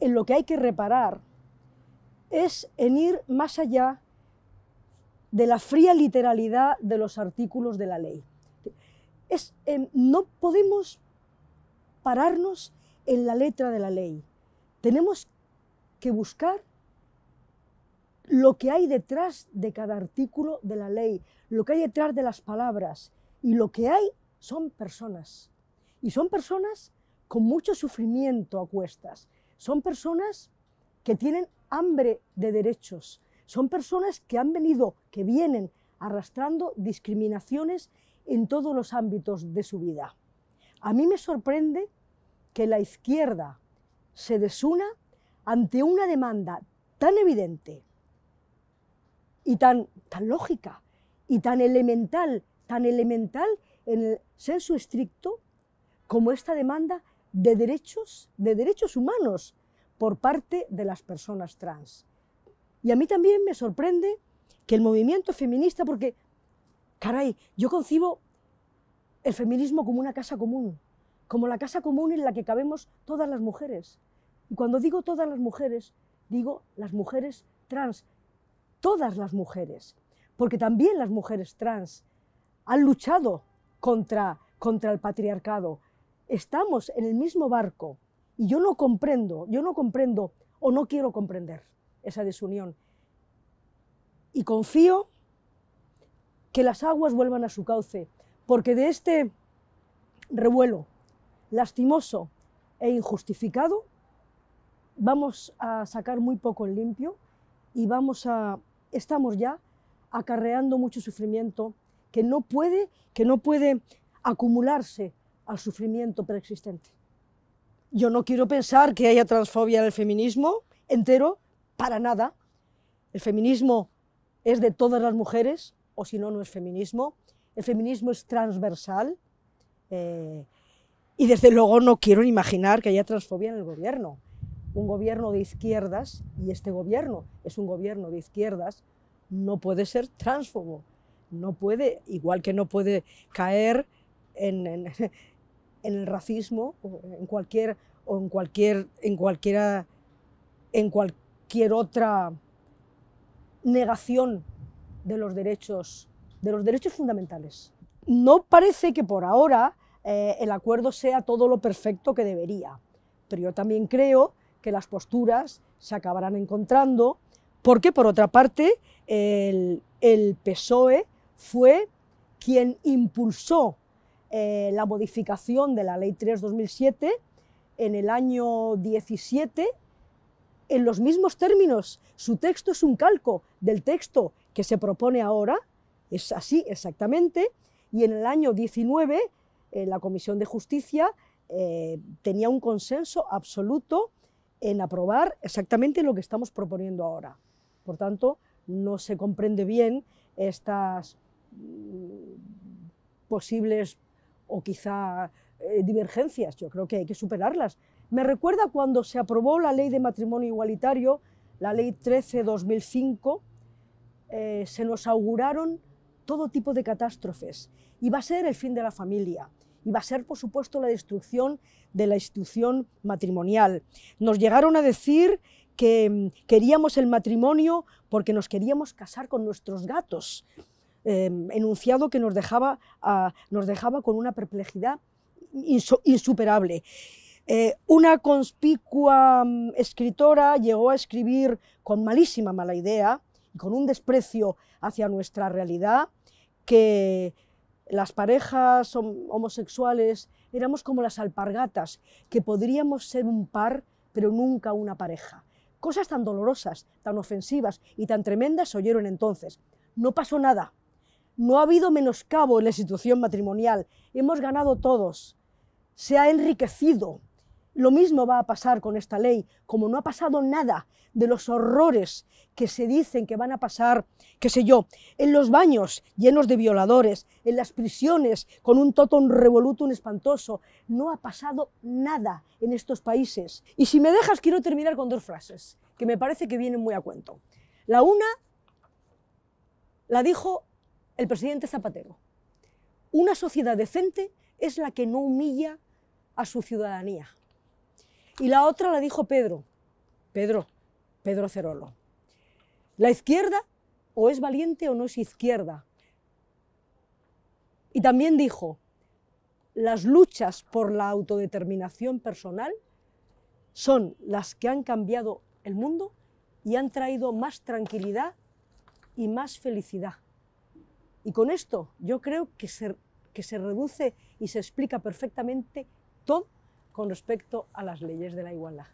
en lo que hay que reparar es en ir más allá de la fría literalidad de los artículos de la ley. Eh, no podemos pararnos en la letra de la ley. Tenemos que buscar lo que hay detrás de cada artículo de la ley, lo que hay detrás de las palabras. Y lo que hay son personas. Y son personas con mucho sufrimiento a cuestas. Son personas que tienen hambre de derechos, son personas que han venido, que vienen arrastrando discriminaciones en todos los ámbitos de su vida. A mí me sorprende que la izquierda se desuna ante una demanda tan evidente y tan, lógica y tan elemental, tan elemental en el senso estricto como esta demanda de derechos, de derechos humanos por parte de las personas trans. Y a mí también me sorprende que el movimiento feminista, porque, caray, yo concibo el feminismo como una casa común, como la casa común en la que cabemos todas las mujeres. Y cuando digo todas las mujeres, digo las mujeres trans, todas las mujeres, porque también las mujeres trans han luchado contra, contra el patriarcado, estamos en el mismo barco y yo no comprendo, yo no comprendo o no quiero comprender esa desunión. Y confío que las aguas vuelvan a su cauce, porque de este revuelo lastimoso e injustificado vamos a sacar muy poco en limpio y vamos a estamos ya acarreando mucho sufrimiento que no puede que no puede acumularse al sufrimiento preexistente. Yo no quiero pensar que haya transfobia en el feminismo entero, para nada. El feminismo es de todas las mujeres, o si no, no es feminismo. El feminismo es transversal eh, y desde luego no quiero imaginar que haya transfobia en el gobierno. Un gobierno de izquierdas, y este gobierno es un gobierno de izquierdas, no puede ser transfobo. No puede, igual que no puede caer en, en en el racismo, o en cualquier, en cualquier, en cualquiera, en cualquier otra negación de los derechos, de los derechos fundamentales. No parece que por ahora eh, el acuerdo sea todo lo perfecto que debería, pero yo también creo que las posturas se acabarán encontrando, porque por otra parte el, el PSOE fue quien impulsó eh, la modificación de la Ley 3-2007 en el año 17 en los mismos términos. Su texto es un calco del texto que se propone ahora, es así exactamente, y en el año 19 eh, la Comisión de Justicia eh, tenía un consenso absoluto en aprobar exactamente lo que estamos proponiendo ahora. Por tanto, no se comprende bien estas mm, posibles o quizá eh, divergencias. Yo creo que hay que superarlas. Me recuerda cuando se aprobó la ley de matrimonio igualitario, la ley 13-2005, eh, se nos auguraron todo tipo de catástrofes. Iba a ser el fin de la familia, iba a ser, por supuesto, la destrucción de la institución matrimonial. Nos llegaron a decir que mm, queríamos el matrimonio porque nos queríamos casar con nuestros gatos. Em, enunciado que nos dejaba, nos dejaba con una perplejidad insuperable. Eh, una conspicua mm, escritora llegó a escribir con malísima mala idea y con un desprecio hacia nuestra realidad que las parejas homosexuales éramos como las alpargatas, que podríamos ser un par, pero nunca una pareja. Cosas tan dolorosas, tan ofensivas y tan tremendas se oyeron entonces. No pasó nada, no ha habido menoscabo en la situación matrimonial. Hemos ganado todos. Se ha enriquecido. Lo mismo va a pasar con esta ley, como no ha pasado nada de los horrores que se dicen que van a pasar, qué sé yo, en los baños llenos de violadores, en las prisiones con un totum revolutum espantoso. No ha pasado nada en estos países. Y si me dejas, quiero terminar con dos frases que me parece que vienen muy a cuento. La una la dijo el presidente Zapatero. Una sociedad decente es la que no humilla a su ciudadanía. Y la otra la dijo Pedro, Pedro, Pedro Cerolo. La izquierda o es valiente o no es izquierda. Y también dijo, las luchas por la autodeterminación personal son las que han cambiado el mundo y han traído más tranquilidad y más felicidad. Y con esto yo creo que se, reduce y se explica perfectamente todo con respecto a las leyes de la igualdad.